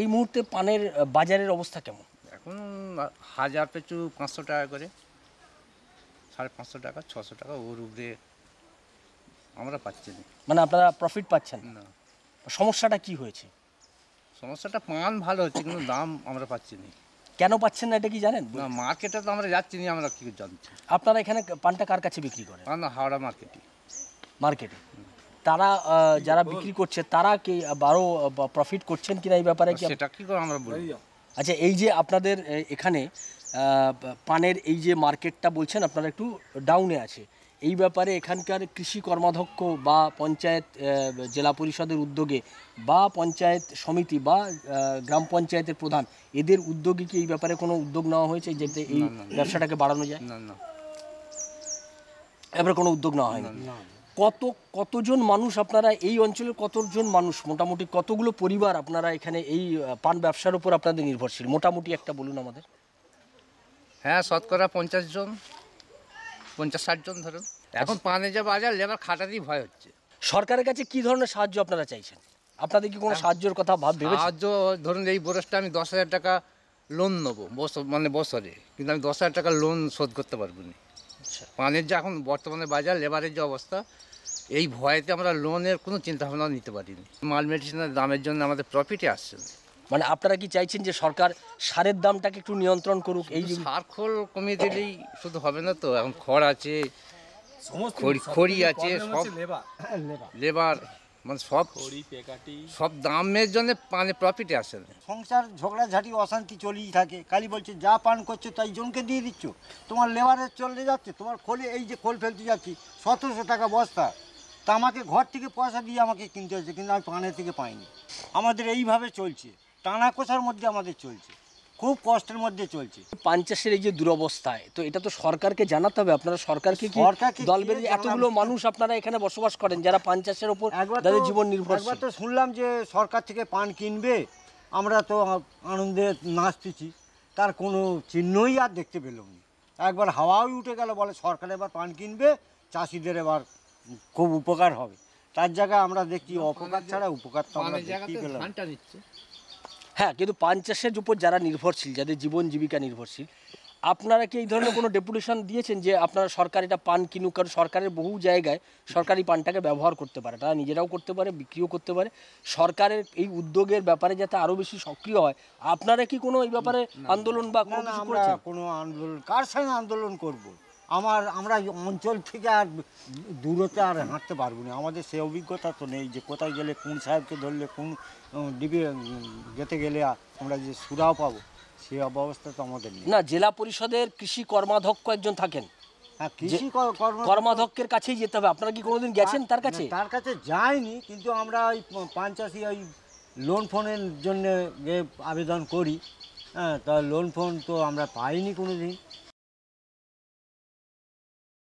এই মুহূর্তে পানের বাজারের অবস্থা কেমন এখন হাজার পেছু পাঁচশো টাকা করে সাড়ে পাঁচশো টাকা ছশো টাকা ওর উপরে আমরা পাচ্ছি না মানে আপনারা প্রফিট পাচ্ছেন না সমস্যাটা কি হয়েছে সমস্যাটা পান ভালো হচ্ছে কিন্তু দাম আমরা পাচ্ছি না কেন পাচ্ছেন না এটা কি জানেন না মার্কেটে তো আমরা যাচ্ছি না আমরা কি জানছি আপনারা এখানে পানটা কার কাছে বিক্রি করেন পান হাওড়া মার্কেটে মার্কেটে তারা যারা বিক্রি করছে তারা কি বারো প্রফিট করছেন কিনা এই ব্যাপারে কি সেটা আচ্ছা এই যে আপনাদের এখানে পানের এই যে মার্কেটটা বলছেন আপনারা একটু ডাউনে আছে এই ব্যাপারে এখানকার কৃষি কর্মাধ্যক্ষ বা পঞ্চায়েত জেলা পরিষদের উদ্যোগে বা পঞ্চায়েত সমিতি বা গ্রাম পঞ্চায়েতের প্রধান এদের উদ্যোগে কি এই ব্যাপারে কোনো উদ্যোগ নেওয়া হয়েছে যাতে এই ব্যবসাটাকে বাড়ানো যায় এবারে কোনো উদ্যোগ নেওয়া হয়নি কত কতজন মানুষ আপনারা এই অঞ্চলের কতজন মানুষ মোটামুটি কতগুলো পরিবার আপনারা এখানে এই পান ব্যবসার উপর আপনাদের নির্ভরশীল মোটামুটি একটা বলুন আমাদের হ্যাঁ শতকরা পঞ্চাশ জন পঞ্চাশ ষাট জন ধরুন এখন পানে যা বাজার লেবার খাটাতেই ভয় হচ্ছে সরকারের কাছে কি ধরনের সাহায্য আপনারা চাইছেন আপনাদের কি কোনো হ্যাঁ। সাহায্যের কথা ভাববে সাহায্য ধরুন এই বরসটা আমি দশ হাজার টাকা লোন নেবো বছর মানে বছরে কিন্তু আমি দশ হাজার টাকা লোন শোধ করতে পারবো না পানের আচ্ছা। যে এখন বর্তমানে বাজার লেবারের যে অবস্থা এই ভয়েতে আমরা লোনের কোনো চিন্তাভাবনা নিতে পারিনি মাল মেডিসিনের দামের জন্য আমাদের প্রফিটে আসছে না মানে আপনারা কি চাইছেন যে সরকার সারের দামটাকে একটু নিয়ন্ত্রণ করুক এই সার খোল কমিয়ে দিলেই শুধু হবে না তো এখন খড় আছে খড়ি আছে সব লেবার মানে সব সব দামের জন্য মানে প্রফিটে আসে না সংসার ঝগড়াঝাটি অশান্তি চলেই থাকে খালি বলছে যা পান করছো তাই জনকে দিয়ে দিচ্ছ তোমার লেবারে চলে যাচ্ছে তোমার খোলে এই যে খোল ফেলতে যাচ্ছি সতেরোশো টাকা বস্তা তা আমাকে ঘর থেকে পয়সা দিয়ে আমাকে কিনতে হচ্ছে কিন্তু আমি পানের থেকে পাইনি আমাদের এইভাবে চলছে টানা কোষার মধ্যে আমাদের চলছে খুব কষ্টের মধ্যে চলছে পান চাষের এই যে দুরবস্থায় তো এটা তো সরকারকে জানাতে হবে আপনারা সরকারকে দল বেঁধে এতগুলো মানুষ আপনারা এখানে বসবাস করেন যারা পান চাষের ওপর তাদের জীবন নির্ভর একবার তো শুনলাম যে সরকার থেকে পান কিনবে আমরা তো আনন্দে নাচতেছি তার কোনো চিহ্নই আর দেখতে পেলাম না একবার হাওয়াও উঠে গেল বলে সরকার এবার পান কিনবে চাষিদের এবার খুব উপকার হবে তার জায়গায় আমরা দেখি অপকার মানে ছাড়া উপকার তো আমরা মানে দেখতেই পেলাম হ্যাঁ কিন্তু পান চাষের উপর যারা নির্ভরশীল যাদের জীবন জীবিকা নির্ভরশীল আপনারা কি এই ধরনের কোনো ডেপুটেশন দিয়েছেন যে আপনারা সরকার এটা পান কিনুক কারণ সরকারের বহু জায়গায় সরকারি পানটাকে ব্যবহার করতে পারে তারা নিজেরাও করতে পারে বিক্রিও করতে পারে সরকারের এই উদ্যোগের ব্যাপারে যাতে আরও বেশি সক্রিয় হয় আপনারা কি কোনো এই ব্যাপারে আন্দোলন বা কোনো আন্দোলন কার সঙ্গে আন্দোলন করবো আমার আমরা অঞ্চল থেকে আর দূরতে আর হাঁটতে পারবো না আমাদের সে অভিজ্ঞতা তো নেই যে কোথায় গেলে কোন সাহেবকে ধরলে কোন ডিবি যেতে গেলে আমরা যে সুরাও পাব সে অবস্থা তো আমাদের নেই না জেলা পরিষদের কৃষি কর্মাধ্যক্ষ একজন থাকেন হ্যাঁ, কর্মাধ্যক্ষের কাছেই যেতে হবে আপনারা কি কোনোদিন গেছেন তার কাছে তার কাছে যাইনি কিন্তু আমরা ওই পাঞ্চাশি ওই লোন ফোনের জন্য আবেদন করি হ্যাঁ তা লোন ফোন তো আমরা পাইনি কোনো দিন